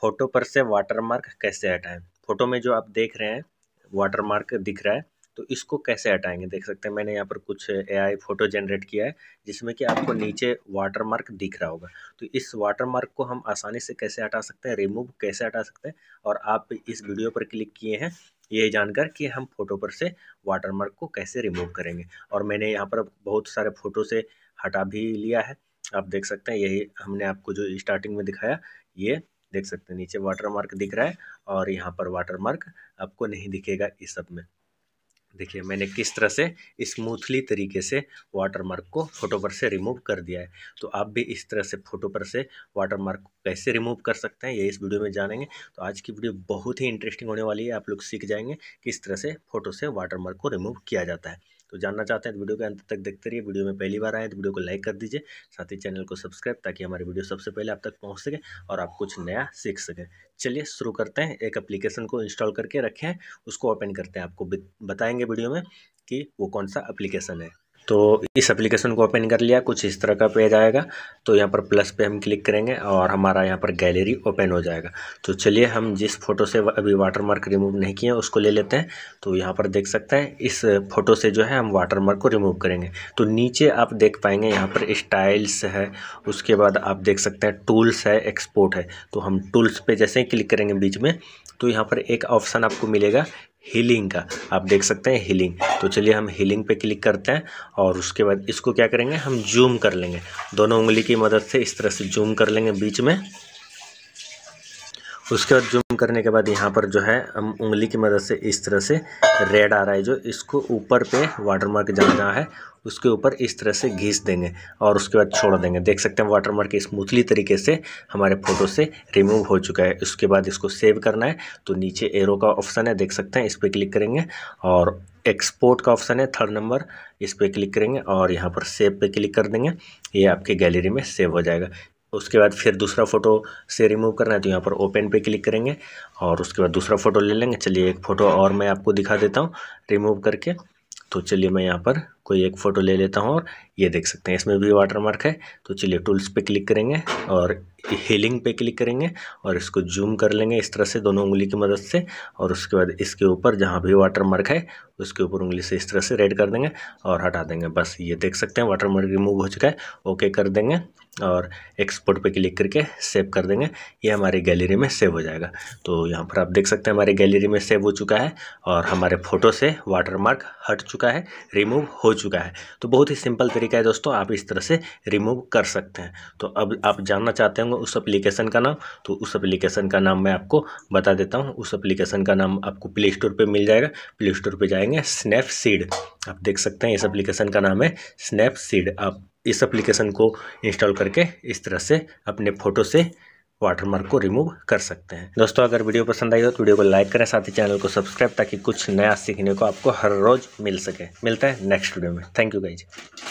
photo पर से watermark कैसे हटाएँ फ़ोटो में जो आप देख रहे हैं वाटरमार्क दिख रहा है तो इसको कैसे हटाएँगे देख सकते हैं मैंने यहाँ पर कुछ एआई फ़ोटो जनरेट किया है जिसमें कि आपको नीचे वाटरमार्क दिख रहा होगा तो इस वाटरमार्क को हम आसानी से कैसे हटा सकते हैं रिमूव कैसे हटा सकते हैं और आप इस वीडियो पर क्लिक किए हैं ये जानकर कि हम फ़ोटो पर से वाटरमार्क को कैसे रिमूव करेंगे और मैंने यहाँ पर बहुत सारे फ़ोटो से हटा भी लिया है आप देख सकते हैं यही हमने आपको जो स्टार्टिंग में दिखाया ये देख सकते हैं नीचे वाटर मार्क दिख रहा है और यहाँ पर वाटर मार्क आपको नहीं दिखेगा इस सब में देखिए मैंने किस तरह से स्मूथली तरीके से वाटर मार्क को फ़ोटो पर से रिमूव कर दिया है तो आप भी इस तरह से फ़ोटो पर से वाटर मार्क को कैसे रिमूव कर सकते हैं ये इस वीडियो में जानेंगे तो आज की वीडियो बहुत ही इंटरेस्टिंग होने वाली है आप लोग सीख जाएंगे किस तरह से फ़ोटो से वाटर मार्क को रिमूव किया जाता है तो जानना चाहते हैं तो वीडियो के अंत तक देखते रहिए वीडियो में पहली बार आए तो वीडियो को लाइक कर दीजिए साथ ही चैनल को सब्सक्राइब ताकि हमारी वीडियो सबसे पहले आप तक पहुँच सके और आप कुछ नया सीख सकें चलिए शुरू करते हैं एक अप्लीकेशन को इंस्टॉल करके रखें उसको ओपन करते हैं आपको बताएँगे वीडियो में कि वो कौन सा अप्लीकेशन है तो इस एप्लीकेशन को ओपन कर लिया कुछ इस तरह का पेज आएगा तो यहाँ पर प्लस पे हम क्लिक करेंगे और हमारा यहाँ पर गैलरी ओपन हो जाएगा तो चलिए हम जिस फोटो से अभी वाटर मार्क रिमूव नहीं किए उसको ले लेते हैं तो यहाँ पर देख सकते हैं इस फोटो से जो है हम वाटर मार्क को रिमूव करेंगे तो नीचे आप देख पाएंगे यहाँ पर स्टाइल्स है उसके बाद आप देख सकते हैं टूल्स है एक्सपोर्ट है तो हम टूल्स पर जैसे ही क्लिक करेंगे बीच में तो यहाँ पर एक ऑप्शन आपको मिलेगा हीलिंग का आप देख सकते हैं हीलिंग तो चलिए हम हीलिंग पे क्लिक करते हैं और उसके बाद इसको क्या करेंगे हम जूम कर लेंगे दोनों उंगली की मदद से इस तरह से जूम कर लेंगे बीच में उसके बाद जूम करने के बाद यहाँ पर जो है हम उंगली की मदद से इस तरह से रेड आ रहा है जो इसको ऊपर पे वाटरमार्क जहाँ जहाँ है उसके ऊपर इस तरह से घीस देंगे और उसके बाद छोड़ देंगे देख सकते हैं वाटरमार्क स्मूथली तरीके से हमारे फ़ोटो से रिमूव हो चुका है उसके बाद इसको सेव करना है तो नीचे एरो का ऑप्शन है देख सकते हैं इस पर क्लिक करेंगे और एक्सपोर्ट का ऑप्शन है थर्ड नंबर इस पर क्लिक करेंगे और यहाँ पर सेव पे क्लिक कर देंगे ये आपके गैलरी में सेव हो जाएगा उसके बाद फिर दूसरा फ़ोटो से रिमूव करना है तो यहाँ पर ओपन पे क्लिक करेंगे और उसके बाद दूसरा फ़ोटो ले लेंगे चलिए एक फ़ोटो और मैं आपको दिखा देता हूँ रिमूव करके तो चलिए मैं यहाँ पर कोई एक फ़ोटो ले लेता हूँ और ये देख सकते हैं इसमें भी वाटर मार्क है तो चलिए टूल्स पे क्लिक करेंगे और हीलिंग पे क्लिक करेंगे और इसको जूम कर लेंगे इस तरह से दोनों उंगली की मदद से और उसके बाद इसके ऊपर जहाँ भी वाटर मार्क है उसके ऊपर उंगली से इस तरह से रेड कर देंगे और हटा देंगे बस ये देख सकते हैं वाटर मार्क रिमूव हो चुका है ओके कर देंगे और एक्सपोर्ट पे क्लिक करके सेव कर देंगे ये हमारी गैलरी में सेव हो जाएगा तो यहाँ पर आप देख सकते हैं हमारी गैलरी में सेव हो चुका है और हमारे फ़ोटो से वाटर मार्क हट चुका है रिमूव हो चुका है तो बहुत ही सिंपल तरीका है दोस्तों आप इस तरह से रिमूव कर सकते हैं तो अब आप जानना चाहते होंगे उस एप्लीकेशन का नाम तो उस एप्लीकेशन का नाम मैं आपको बता देता हूँ उस एप्लीकेशन का नाम आपको प्ले स्टोर पर मिल जाएगा प्ले स्टोर पर जाएंगे स्नैपसीड आप देख सकते हैं इस एप्लीकेशन का नाम है स्नैपसीड आप इस एप्लीकेशन को इंस्टॉल करके इस तरह से अपने फ़ोटो से वाटरमार्क को रिमूव कर सकते हैं दोस्तों अगर वीडियो पसंद आई हो तो वीडियो को लाइक करें साथ ही चैनल को सब्सक्राइब ताकि कुछ नया सीखने को आपको हर रोज मिल सके मिलता है नेक्स्ट वीडियो में थैंक यू गाइज